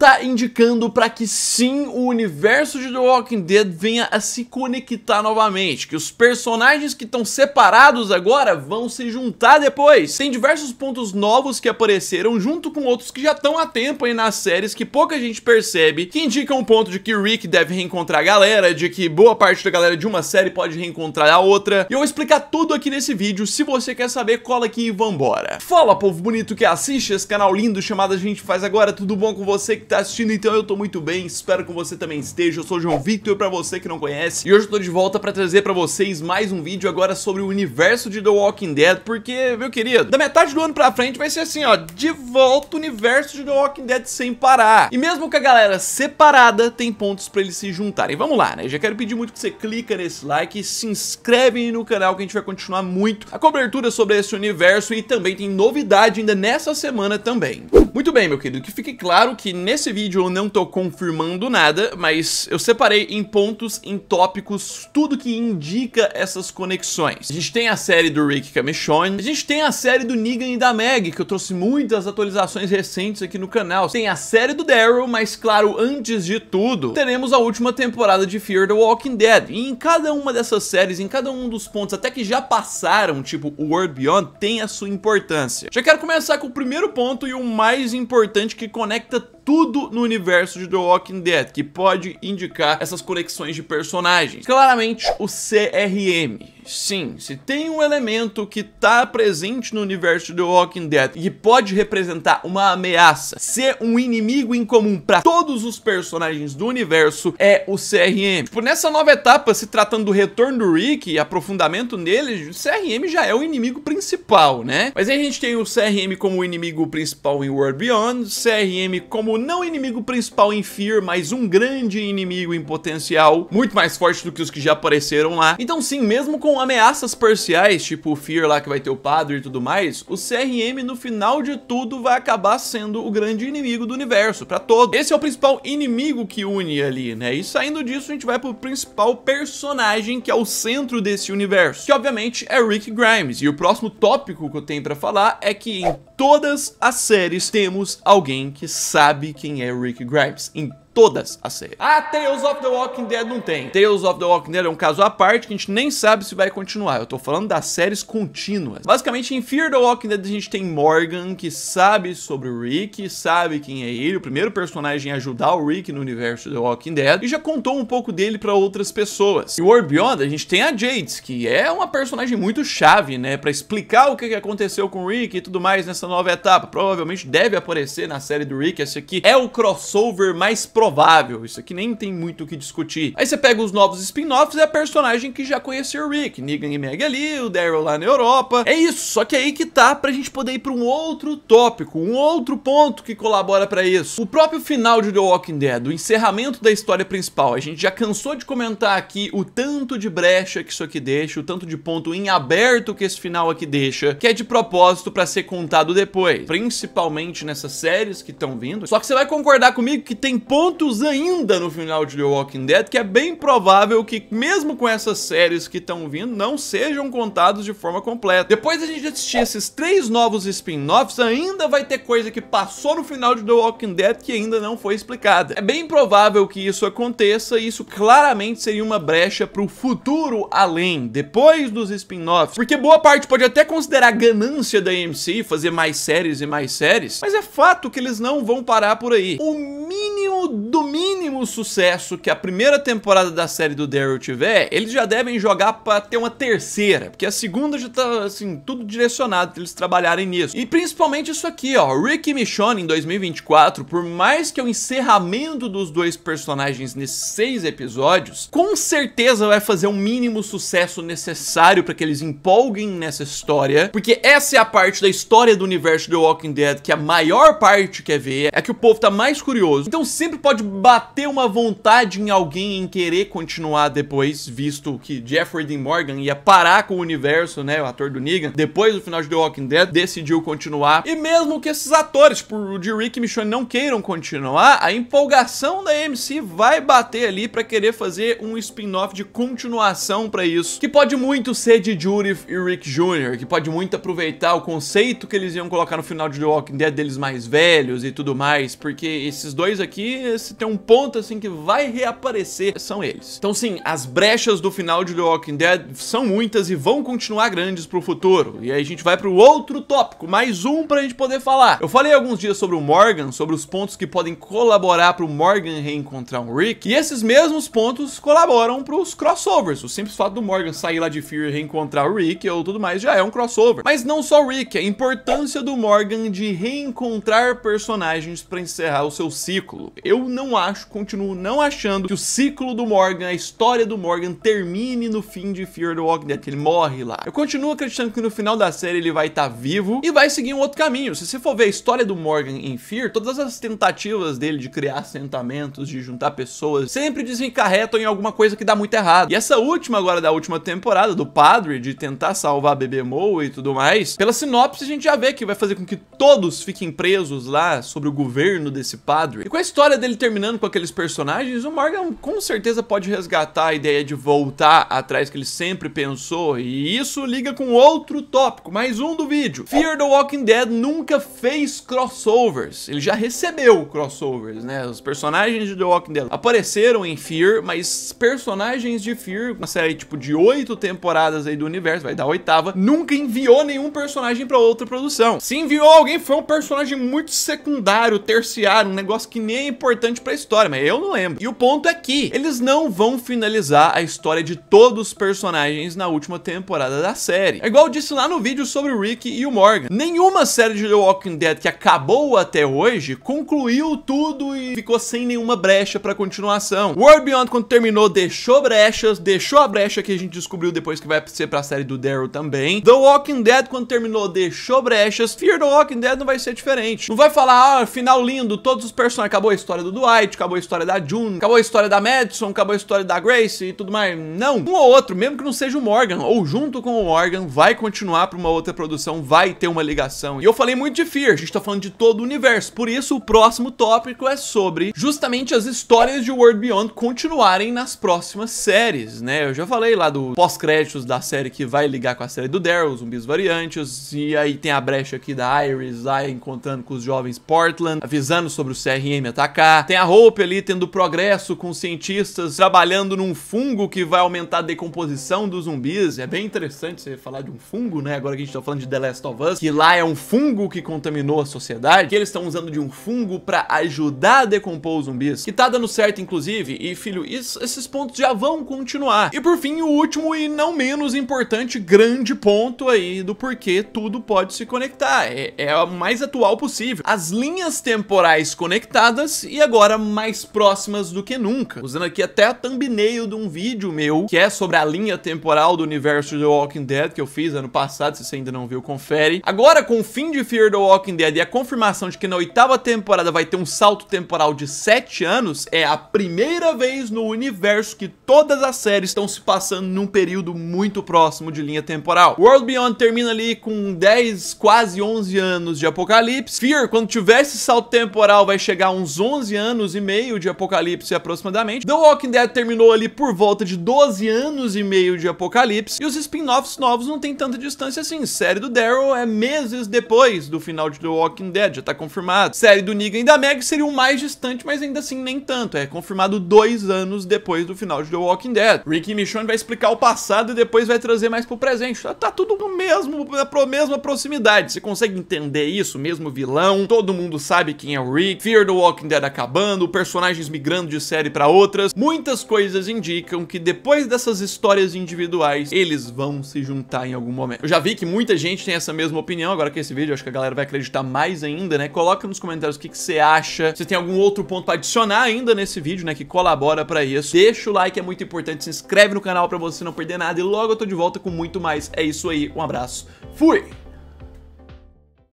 tá indicando para que sim o universo de The Walking Dead venha a se conectar novamente, que os personagens que estão separados agora vão se juntar depois. Tem diversos pontos novos que apareceram junto com outros que já estão há tempo aí nas séries que pouca gente percebe, que indicam o ponto de que Rick deve reencontrar a galera, de que boa parte da galera de uma série pode reencontrar a outra. E eu vou explicar tudo aqui nesse vídeo. Se você quer saber, cola aqui e vambora. Fala, povo bonito que assiste esse canal lindo chamado A Gente Faz Agora, tudo bom com você? tá assistindo, então eu tô muito bem, espero que você também esteja. Eu sou o João Victor, pra você que não conhece, e hoje eu tô de volta pra trazer pra vocês mais um vídeo agora sobre o universo de The Walking Dead, porque, meu querido, da metade do ano pra frente vai ser assim, ó, de volta o universo de The Walking Dead sem parar. E mesmo que a galera separada, tem pontos pra eles se juntarem. Vamos lá, né? Já quero pedir muito que você clica nesse like, se inscreve no canal que a gente vai continuar muito a cobertura sobre esse universo e também tem novidade ainda nessa semana também. Muito bem, meu querido, que fique claro que nesse Nesse vídeo eu não tô confirmando nada, mas eu separei em pontos, em tópicos, tudo que indica essas conexões. A gente tem a série do Rick Camichone, a gente tem a série do Negan e da Meg, que eu trouxe muitas atualizações recentes aqui no canal. Tem a série do Daryl, mas claro, antes de tudo, teremos a última temporada de Fear the Walking Dead. E em cada uma dessas séries, em cada um dos pontos, até que já passaram, tipo World Beyond, tem a sua importância. Já quero começar com o primeiro ponto e o mais importante que conecta tudo no universo de The Walking Dead, que pode indicar essas conexões de personagens. Claramente, o CRM. Sim, se tem um elemento que tá presente no universo de Walking Dead e pode representar uma ameaça, ser um inimigo em comum para todos os personagens do universo, é o CRM. Tipo, nessa nova etapa, se tratando do retorno do Rick e aprofundamento nele, o CRM já é o inimigo principal, né? Mas aí a gente tem o CRM como inimigo principal em World Beyond, CRM como não inimigo principal em Fear, mas um grande inimigo em potencial, muito mais forte do que os que já apareceram lá. Então sim, mesmo com ameaças parciais, tipo o Fear lá que vai ter o padre e tudo mais, o CRM no final de tudo vai acabar sendo o grande inimigo do universo, pra todo. Esse é o principal inimigo que une ali, né? E saindo disso, a gente vai pro principal personagem que é o centro desse universo, que obviamente é Rick Grimes. E o próximo tópico que eu tenho pra falar é que em todas as séries temos alguém que sabe quem é Rick Grimes. Em todas as séries. Ah, Tales of the Walking Dead não tem. Tales of the Walking Dead é um caso à parte que a gente nem sabe se vai continuar. Eu tô falando das séries contínuas. Basicamente, em Fear the Walking Dead a gente tem Morgan, que sabe sobre o Rick, sabe quem é ele, o primeiro personagem a ajudar o Rick no universo The Walking Dead, e já contou um pouco dele para outras pessoas. E War Beyond, a gente tem a Jade, que é uma personagem muito chave, né, para explicar o que aconteceu com o Rick e tudo mais nessa nova etapa. Provavelmente deve aparecer na série do Rick, esse aqui é o crossover mais provável isso aqui nem tem muito o que discutir. Aí você pega os novos spin-offs e é a personagem que já conheceu o Rick, Negan e Meg ali, o Daryl lá na Europa. É isso, só que é aí que tá pra gente poder ir pra um outro tópico, um outro ponto que colabora pra isso. O próprio final de The Walking Dead, o encerramento da história principal, a gente já cansou de comentar aqui o tanto de brecha que isso aqui deixa, o tanto de ponto em aberto que esse final aqui deixa, que é de propósito pra ser contado depois, principalmente nessas séries que estão vindo. Só que você vai concordar comigo que tem ponto pontos ainda no final de The Walking Dead que é bem provável que, mesmo com essas séries que estão vindo, não sejam contados de forma completa. Depois a gente assistir esses três novos spin-offs, ainda vai ter coisa que passou no final de The Walking Dead que ainda não foi explicada. É bem provável que isso aconteça e isso claramente seria uma brecha para o futuro além, depois dos spin-offs, porque boa parte pode até considerar ganância da AMC fazer mais séries e mais séries, mas é fato que eles não vão parar por aí. O mínimo do mínimo sucesso que a primeira temporada da série do Daryl tiver, eles já devem jogar para ter uma terceira, porque a segunda já tá, assim, tudo direcionado pra eles trabalharem nisso. E principalmente isso aqui, ó, Rick e Michonne em 2024, por mais que é o encerramento dos dois personagens nesses seis episódios, com certeza vai fazer o um mínimo sucesso necessário para que eles empolguem nessa história, porque essa é a parte da história do universo The Walking Dead que a maior parte quer ver, é que o povo tá mais curioso. Então sempre pode pode bater uma vontade em alguém em querer continuar depois, visto que Jeffrey Dean Morgan ia parar com o universo, né, o ator do Negan, depois do final de The Walking Dead, decidiu continuar. E mesmo que esses atores, tipo o de Rick e Michonne, não queiram continuar, a empolgação da MC vai bater ali para querer fazer um spin-off de continuação para isso, que pode muito ser de Judith e Rick Jr., que pode muito aproveitar o conceito que eles iam colocar no final de The Walking Dead deles mais velhos e tudo mais, porque esses dois aqui, se tem um ponto assim que vai reaparecer, são eles. Então sim, as brechas do final de The Walking Dead são muitas e vão continuar grandes pro futuro. E aí a gente vai pro outro tópico, mais um pra gente poder falar. Eu falei alguns dias sobre o Morgan, sobre os pontos que podem colaborar pro Morgan reencontrar um Rick, e esses mesmos pontos colaboram pros crossovers. O simples fato do Morgan sair lá de Fear e reencontrar o Rick ou tudo mais já é um crossover. Mas não só o Rick, a importância do Morgan de reencontrar personagens para encerrar o seu ciclo. Eu não não acho, continuo não achando que o ciclo do Morgan, a história do Morgan, termine no fim de Fear the Walking Dead, que ele morre lá. Eu continuo acreditando que no final da série ele vai estar tá vivo e vai seguir um outro caminho. Se você for ver a história do Morgan em Fear, todas as tentativas dele de criar assentamentos, de juntar pessoas, sempre desencarretam em alguma coisa que dá muito errado. E essa última agora da última temporada, do padre, de tentar salvar a Bebê Moe e tudo mais, pela sinopse a gente já vê que vai fazer com que todos fiquem presos lá sobre o governo desse padre. E com a história dele ter terminando com aqueles personagens, o Morgan com certeza pode resgatar a ideia de voltar atrás que ele sempre pensou, e isso liga com outro tópico, mais um do vídeo. Fear the Walking Dead nunca fez crossovers, ele já recebeu crossovers, né? Os personagens de The Walking Dead apareceram em Fear, mas personagens de Fear, uma série tipo de oito temporadas aí do universo, vai dar oitava, nunca enviou nenhum personagem para outra produção. Se enviou alguém, foi um personagem muito secundário, terciário, um negócio que nem é importante importante pra história, mas eu não lembro. E o ponto é que eles não vão finalizar a história de todos os personagens na última temporada da série. É igual eu disse lá no vídeo sobre o Rick e o Morgan. Nenhuma série de The Walking Dead que acabou até hoje concluiu tudo e ficou sem nenhuma brecha pra continuação. World Beyond, quando terminou, deixou brechas, deixou a brecha que a gente descobriu depois que vai ser pra série do Daryl também. The Walking Dead, quando terminou, deixou brechas. Fear the Walking Dead não vai ser diferente. Não vai falar, ah, final lindo, todos os personagens, acabou a história do Dwight, acabou a história da June, acabou a história da Madison, acabou a história da Grace e tudo mais. Não, um ou outro, mesmo que não seja o Morgan, ou junto com o Morgan, vai continuar pra uma outra produção, vai ter uma ligação. E eu falei muito de Fear, a gente tá falando de todo o universo, por isso o próximo tópico é sobre justamente as histórias de World Beyond continuarem nas próximas séries, né? Eu já falei lá do pós-créditos da série que vai ligar com a série do Daryl, Zumbis Variantes, e aí tem a brecha aqui da Iris lá encontrando com os jovens Portland, avisando sobre o CRM atacar, tem a a roupa ali tendo progresso com cientistas, trabalhando num fungo que vai aumentar a decomposição dos zumbis. É bem interessante você falar de um fungo, né? Agora que a gente tá falando de The Last of Us, que lá é um fungo que contaminou a sociedade, que eles estão usando de um fungo para ajudar a decompor os zumbis, que tá dando certo, inclusive. E, filho, isso, esses pontos já vão continuar. E por fim, o último e não menos importante grande ponto aí do porquê tudo pode se conectar. É, é o mais atual possível. As linhas temporais conectadas e agora agora mais próximas do que nunca. Usando aqui até a thumbnail de um vídeo meu, que é sobre a linha temporal do universo de The Walking Dead, que eu fiz ano passado, se você ainda não viu, confere. Agora, com o fim de Fear the Walking Dead e a confirmação de que na oitava temporada vai ter um salto temporal de 7 anos, é a primeira vez no universo que todas as séries estão se passando num período muito próximo de linha temporal. World Beyond termina ali com 10, quase 11 anos de apocalipse. Fear, quando tiver esse salto temporal, vai chegar a uns 11 anos anos e meio de Apocalipse aproximadamente. The Walking Dead terminou ali por volta de 12 anos e meio de Apocalipse. E os spin-offs novos não tem tanta distância assim. Série do Daryl é meses depois do final de The Walking Dead, já tá confirmado. Série do Negan e da Meg seria o mais distante, mas ainda assim nem tanto. É confirmado dois anos depois do final de The Walking Dead. Rick Michonne vai explicar o passado e depois vai trazer mais pro presente. Tá, tá tudo no mesmo, na mesma proximidade. Você consegue entender isso? Mesmo vilão, todo mundo sabe quem é o Rick. Fear the Walking Dead acabando acabando, personagens migrando de série para outras, muitas coisas indicam que depois dessas histórias individuais, eles vão se juntar em algum momento. Eu já vi que muita gente tem essa mesma opinião, agora que esse vídeo, acho que a galera vai acreditar mais ainda, né? Coloca nos comentários o que, você acha, se tem algum outro ponto pra adicionar ainda nesse vídeo, né, que colabora pra isso. Deixa o like, é muito importante, se inscreve no canal pra você não perder nada e logo eu tô de volta com muito mais. É isso aí, um abraço, fui!